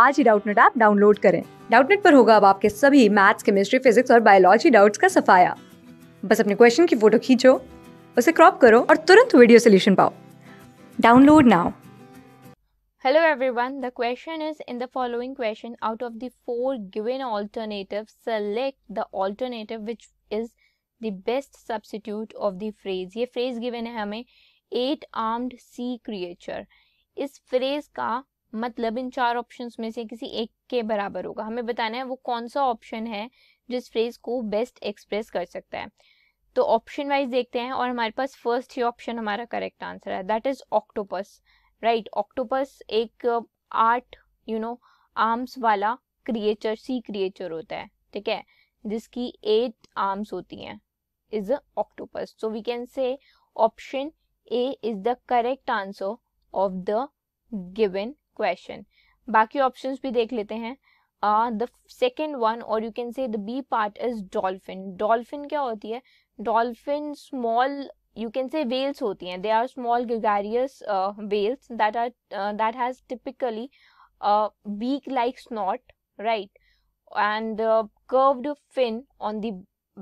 आज ही Doubtnet app download करें डाउटनेट पर होगा अब आपके सभी मैथ्स केमिस्ट्री फिजिक्स और बायोलॉजी डाउट्स का सफाया बस अपने क्वेश्चन की फोटो खींचो उसे क्रॉप करो और तुरंत वीडियो सोल्यूशन पाओ download now Hello everyone, the question is in the following question out of the four given alternatives select the alternative which is the best substitute of the phrase. ये phrase given है हमें eight armed sea creature. इस phrase का मतलब इन चार options में से किसी एक के बराबर होगा हमें बताना है वो कौन सा ऑप्शन है जिस फ्रेज को बेस्ट एक्सप्रेस कर सकता है तो ऑप्शन वाइज देखते हैं और हमारे पास फर्स्ट ही ऑप्शन हमारा करेक्ट आंसर है that is octopus right octopus एक आठ यू नो आर्म्स वाला क्रिएचर सी क्रिएचर होता है ठीक है जिसकी एट आर्म्स होती हैं is a octopus so we can say option A is the correct answer of the given question बाकी ऑप्शन भी देख लेते हैं द सेकेंड वन और you can say the B part is dolphin dolphin क्या होती है dolphin small you can say whales होती हैं they are small gregarious whales that are that has typically beak like snout right and curved fin on the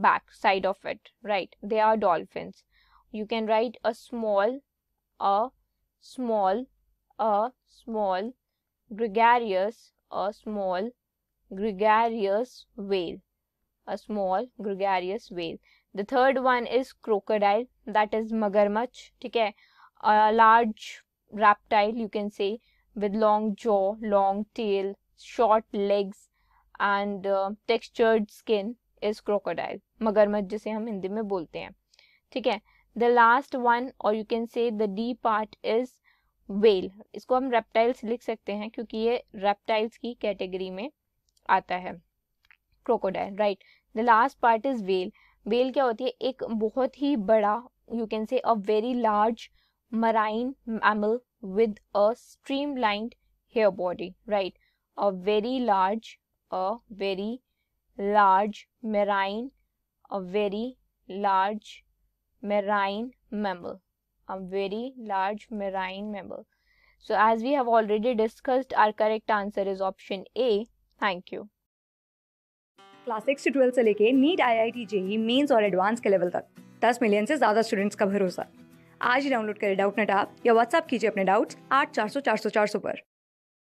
back side of it right they are dolphin you can write a small a small a small gregarious a small gregarious whale a small gregarious whale the third one is crocodile that is magarmach theek hai a large reptile you can say with long jaw long tail short legs and uh, textured skin is crocodile magarmach jise hum hindi mein bolte hain theek hai the last one or you can say the d part is whale इसको हम reptiles लिख सकते हैं क्योंकि ये reptiles की category में आता है crocodile right the last part is whale whale क्या होती है एक बहुत ही बड़ा you can say a very large marine mammal with a streamlined hair body right a very large a very large marine a very large marine mammal a very large marine mammal. So as we have already discussed, our correct answer is option A. Thank you. Class six से से लेके NEET I I T JEE mains और advance के level तक दस million से ज़्यादा students का भरोसा आज ही डाउनलोड करें डाउट नेट आप या व्हाट्सअप कीजिए अपने डाउट्स आठ चार सौ चार सौ चार सौ पर